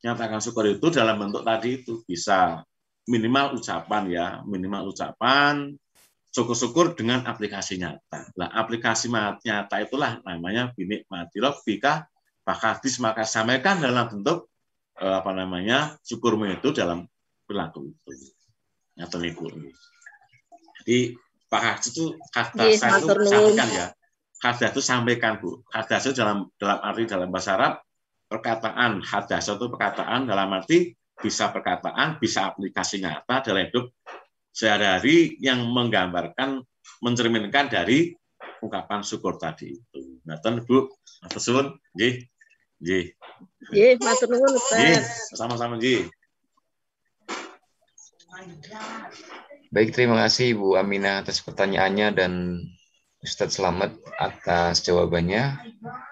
nyatakan syukur itu dalam bentuk tadi itu bisa minimal ucapan ya, minimal ucapan syukur-syukur dengan aplikasi nyata. Nah, aplikasi nyata itulah namanya bini madrob fika pakadis maka sampaikan dalam bentuk eh, apa namanya syukurmu itu dalam perilaku itu. Nyata Jadi Pak Haji itu kata yes, itu sampaikan ya. Kardas itu sampaikan Bu. Kardas itu dalam dalam arti dalam bahasa Arab perkataan hadas itu perkataan dalam arti bisa perkataan, bisa aplikasi nyata dalam hidup sehari-hari yang menggambarkan, mencerminkan dari ungkapan syukur tadi itu. Ngeten Bu, matur suwun. Nggih. Nggih. Nggih, matur nuwun Ustaz. Nggih, sama-sama nggih. Baik, terima kasih Bu Aminah atas pertanyaannya dan Ustadz Selamat atas jawabannya.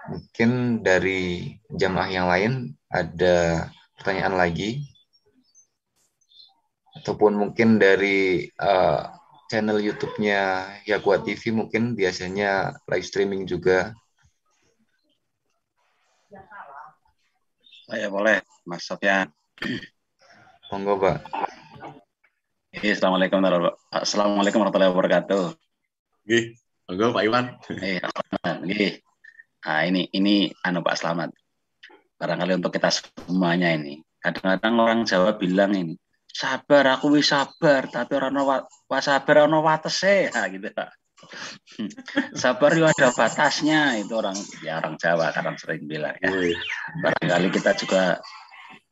Mungkin dari jamaah yang lain ada pertanyaan lagi ataupun mungkin dari uh, channel YouTube-nya Yakua TV mungkin biasanya live streaming juga. Ya boleh, Mas Sofyan. Monggo, Pak assalamualaikum assalamualaikum warahmatullahi wabarakatuh. Gih, Pak Iwan. Gih. Eh, nah, ini ini anu Pak Selamat. Barangkali untuk kita semuanya ini. Kadang-kadang orang Jawa bilang ini, sabar aku wis sabar, tapi orang no wa sabar ono watese nah, gitu sabar itu ada batasnya itu orang ya orang Jawa kadang sering bilang ya. Barangkali kita juga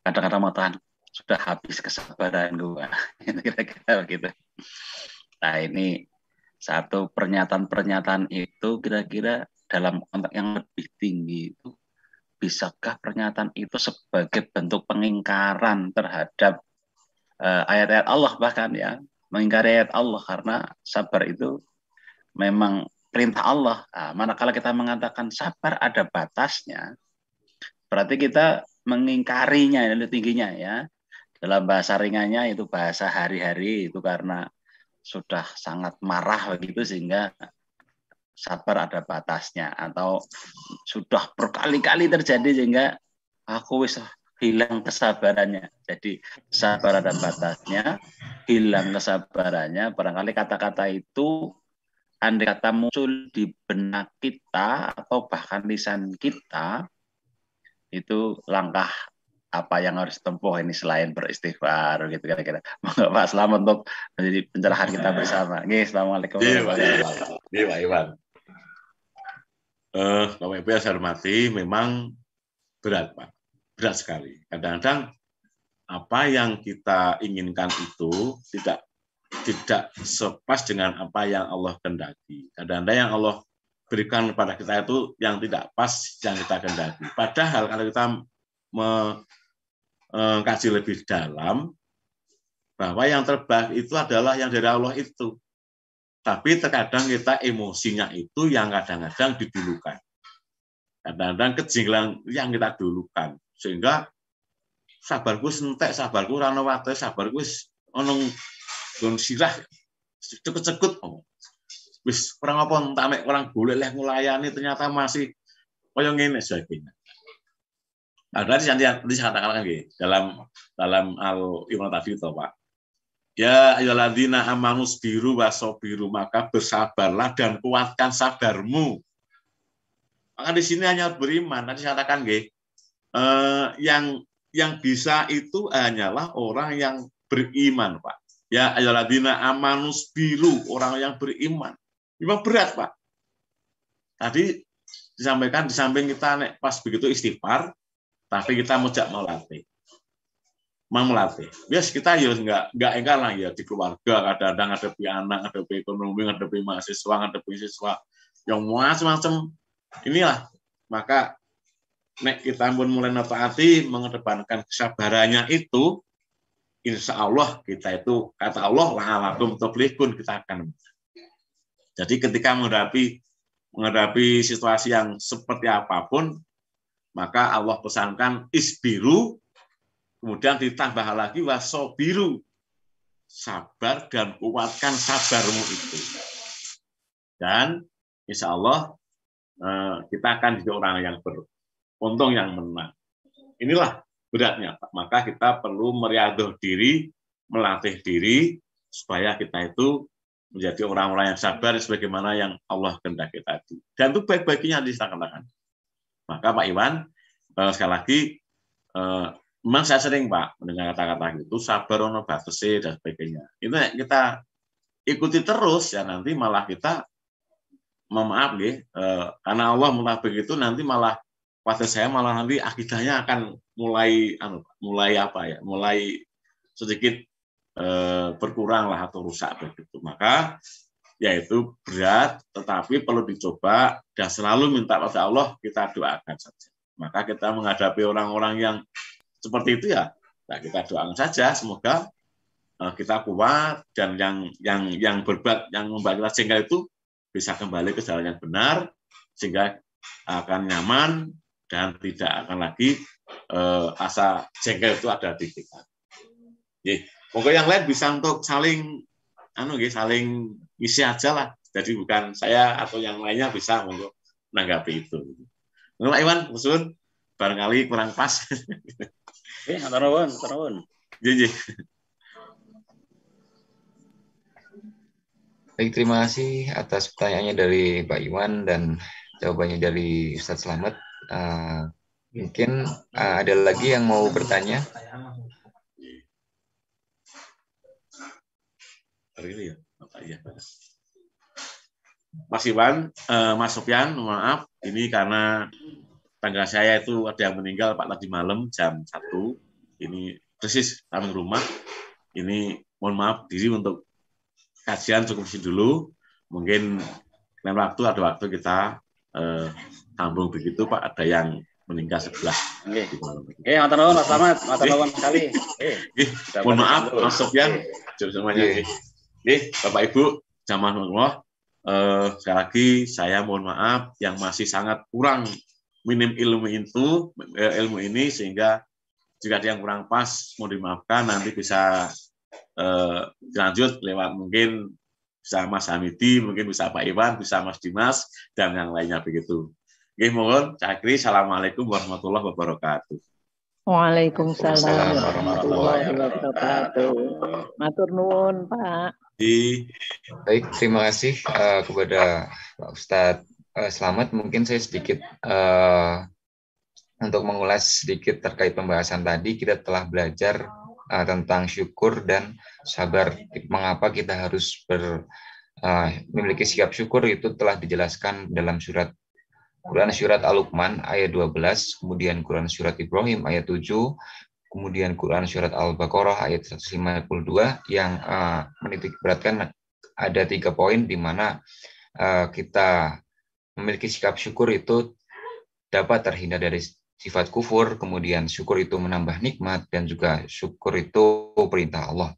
kadang-kadang mau tahan sudah habis kesabaran gua gitu kira-kira begitu nah ini satu pernyataan-pernyataan itu kira-kira dalam konteks yang lebih tinggi itu bisakah pernyataan itu sebagai bentuk pengingkaran terhadap ayat eh, ayat-ayat Allah bahkan ya mengingkari ayat Allah karena sabar itu memang perintah Allah nah, manakala kita mengatakan sabar ada batasnya berarti kita mengingkarinya yang tingginya ya dalam bahasa ringannya itu bahasa hari-hari itu karena sudah sangat marah begitu sehingga sabar ada batasnya atau sudah berkali-kali terjadi sehingga aku wis hilang kesabarannya. Jadi sabar ada batasnya, hilang kesabarannya. Barangkali kata-kata itu andai kata muncul di benak kita atau bahkan lisan kita itu langkah apa yang harus tempuh ini selain beristighfar gitu kira-kira. Moga Pak Selamat untuk menjadi pencerahan kita bersama. Nggih, Assalamualaikum. Iya, Pak Iwan. Pak Eh, Bapak Ibu yang saya hormati, memang berat, Pak. Berat sekali. Kadang-kadang apa yang kita inginkan itu tidak tidak sepas dengan apa yang Allah kendaki. Kadang-kadang yang Allah berikan kepada kita itu yang tidak pas yang kita kendaki. Padahal kalau kita Eh, kaji lebih dalam bahwa yang terbaik itu adalah yang dari Allah itu. Tapi terkadang kita emosinya itu yang kadang-kadang didulukan. Kadang-kadang kejinglan yang kita dulukan. Sehingga sabarku sentek, sabarku rana wate, sabarku onong gong sirah cekut-cekut. Wis orang oh, apa entah orang boleh leh melayani ternyata masih koyong ini sebagainya. Nah, tadi nanti nanti saya katakan lagi dalam dalam al iman tadi itu pak. Ya ayoladina amanus biru biru maka bersabarlah dan kuatkan sabarmu. Maka di sini hanya beriman. Nanti saya katakan gih, eh, yang yang bisa itu hanyalah orang yang beriman pak. Ya ayoladina amanus biru orang yang beriman. Memang berat pak. Tadi disampaikan di samping kita pas begitu istighfar tapi kita mau mujak mau latih. Mau melatih. Bias kita ya nggak nggak enggak lah ya di keluarga kadang-kadang pi anak, ada pi ekonomi, ada pi mahasiswa, ada pi siswa yang macam-macam. Inilah maka nek kita pun mulai hati mengedepankan kesabarannya itu insya Allah kita itu kata Allah alaikum toblikun kita akan jadi ketika menghadapi menghadapi situasi yang seperti apapun maka Allah pesankan isbiru, kemudian ditambah lagi wasobiru, sabar dan kuatkan sabarmu itu. Dan insya Allah eh, kita akan jadi orang yang beruntung yang menang. Inilah beratnya. Maka kita perlu meriaduh diri, melatih diri, supaya kita itu menjadi orang-orang yang sabar sebagaimana yang Allah kehendaki tadi. Dan itu baik-baiknya disangkakan. katakan. Maka Pak Iwan, eh, sekali lagi, eh, memang saya sering Pak mendengar kata-kata itu sabar ono batasi dan sebagainya. Itu kita ikuti terus ya nanti malah kita mohon maaf nih, eh, karena Allah mulai begitu nanti malah pada saya malah nanti akidahnya akan mulai anu, mulai apa ya, mulai sedikit berkurang lah atau rusak begitu. Maka yaitu berat tetapi perlu dicoba dan selalu minta pada Allah kita doakan saja. Maka kita menghadapi orang-orang yang seperti itu ya, nah kita doakan saja semoga eh, kita kuat dan yang yang yang berbuat yang membuat kita jengkel itu bisa kembali ke jalan yang benar sehingga akan nyaman dan tidak akan lagi eh, asa jengkel itu ada di kita. Mungkin yang lain bisa untuk saling anu saling ngisi aja lah. Jadi bukan saya atau yang lainnya bisa untuk menanggapi itu. Nggak Iwan, Musun, barangkali kurang pas. Eh, antarawan, antarawan. Jiji. Baik, terima kasih atas pertanyaannya dari Pak Iwan dan jawabannya dari Ustadz Slamet. Uh, eh, mungkin uh, ada lagi yang mau bertanya? Iya. Hari ini ya iya. Mas Iwan, eh, Mas Sofian, maaf, ini karena tanggal saya itu ada yang meninggal Pak tadi malam jam 1. Ini persis kami rumah. Ini mohon maaf diri untuk kajian cukup sih dulu. Mungkin lain waktu ada waktu kita eh, sambung begitu Pak ada yang meninggal sebelah. Oke, okay. matur Mas Selamat matur nuwun sekali. Mohon maaf Mas Sofyan, semuanya. Okay. Oke, Bapak Ibu, jamaah Allah, eh, sekali lagi saya mohon maaf yang masih sangat kurang minim ilmu itu eh, ilmu ini sehingga jika ada yang kurang pas mau dimaafkan nanti bisa eh, lanjut lewat mungkin bisa Mas Hamidi, mungkin bisa Pak Iwan, bisa Mas Dimas dan yang lainnya begitu. Oke, mohon cakri. Assalamualaikum warahmatullahi wabarakatuh. Waalaikumsalam warahmatullahi wabarakatuh. Matur nuwun, Pak. Baik, terima kasih uh, kepada Pak Ustadz uh, Selamat. Mungkin saya sedikit uh, untuk mengulas sedikit terkait pembahasan tadi. Kita telah belajar uh, tentang syukur dan sabar. Mengapa kita harus ber, uh, memiliki sikap syukur itu telah dijelaskan dalam surat Quran Surat Al-Luqman ayat 12, kemudian Quran Surat Ibrahim ayat 7, kemudian Quran surat Al-Baqarah ayat 152 yang uh, menitik ada tiga poin di mana uh, kita memiliki sikap syukur itu dapat terhindar dari sifat kufur, kemudian syukur itu menambah nikmat dan juga syukur itu perintah Allah.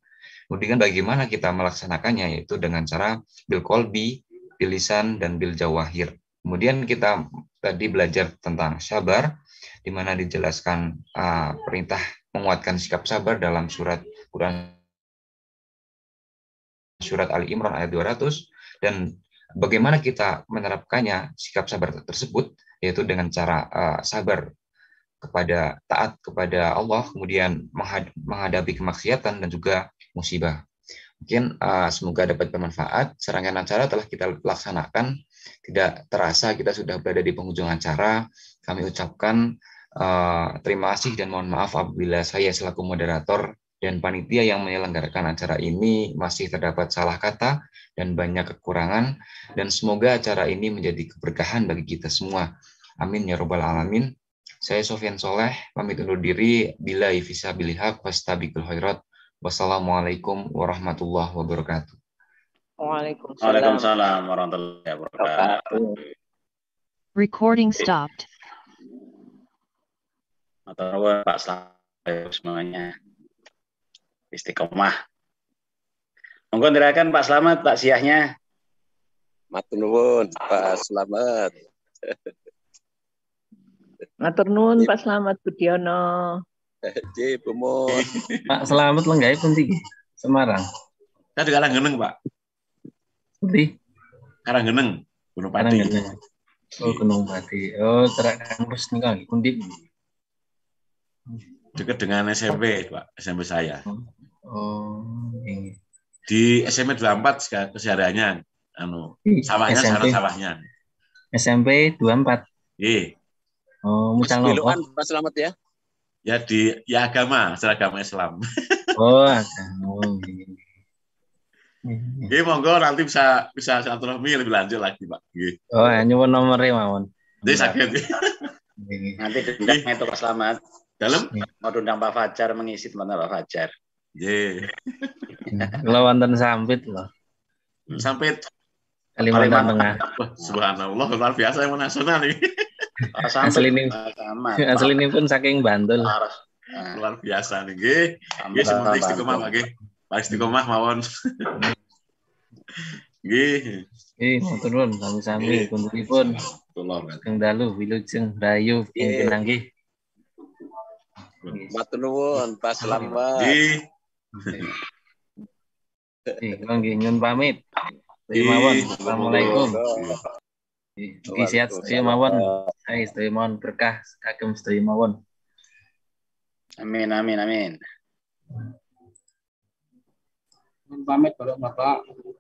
Kemudian bagaimana kita melaksanakannya yaitu dengan cara bil kolbi, bil lisan dan bil jawahir. Kemudian kita tadi belajar tentang sabar, di mana dijelaskan uh, perintah menguatkan sikap sabar dalam surat Quran surat Ali Imran ayat 200 dan bagaimana kita menerapkannya sikap sabar tersebut yaitu dengan cara uh, sabar kepada taat kepada Allah kemudian menghadapi kemaksiatan dan juga musibah. Mungkin uh, semoga dapat bermanfaat. Serangkaian acara telah kita laksanakan. Tidak terasa kita sudah berada di penghujung acara. Kami ucapkan Eh, terima kasih dan mohon maaf apabila saya selaku moderator dan panitia yang menyelenggarakan acara ini masih terdapat salah kata dan banyak kekurangan dan semoga acara ini menjadi keberkahan bagi kita semua. Amin ya robbal alamin. Saya Sofian Soleh pamit undur diri bila ifisa bilihak wastabiqul khairat. Wassalamualaikum warahmatullahi wabarakatuh. Waalaikumsalam. Waalaikumsalam warahmatullahi wabarakatuh. Recording stopped atau Pak Selamat semuanya istiqomah. Monggo dirakan Pak Selamat, Pak Siahnya. Matur nuwun, Pak Selamat. Matur nuwun Pak Selamat Budiono. Ji, pemun. Pak Selamat lenggahe pundi? Semarang. Saya juga geneng Pak. Karang geneng. Gunung Pati. Oh, Gunung Pati. Oh, terakhir kampus nih kali, Kundi. Dekat dengan SMP, Pak, SMP saya. Oh, ini. Di SMP 24 kesehariannya, anu, sawahnya SMP. sawahnya. SMP 24. Iya. Oh, mucal Pak Selamat ya. Ya di ya agama, seragam Islam. Oh, agama. Iya, monggo nanti bisa bisa silaturahmi lebih lanjut lagi, Pak. Gih. Oh, nyuwun nomornya mawon. Jadi sakit. Nanti dendam itu Pak Selamat. Dalam? Iya. Mau undang Pak Fajar mengisi teman-teman Pak Fajar. Yeah. Hmm. Kalau wonten sampit loh. Hmm. Sampit Kalimantan Tengah. Subhanallah, luar biasa yang nasional ini. Asli ini, asli ini pun saking Bantul. Ah. Luar biasa nih, gih. Gih, semua istiqomah lagi. Istiqomah mawon. Nggih. Nggih, matur nuwun sami-sami kunturipun. Kang dalu wilujeng rayu pinten nggih. Matur nuwun, Pak Slamet. nyun pamit. Assalamualaikum. Oke, sehat sedaya mawon. Hai, sedaya mawon berkah kagem sedaya mawon. Amin, amin, amin. Nyun pamit, Bapak.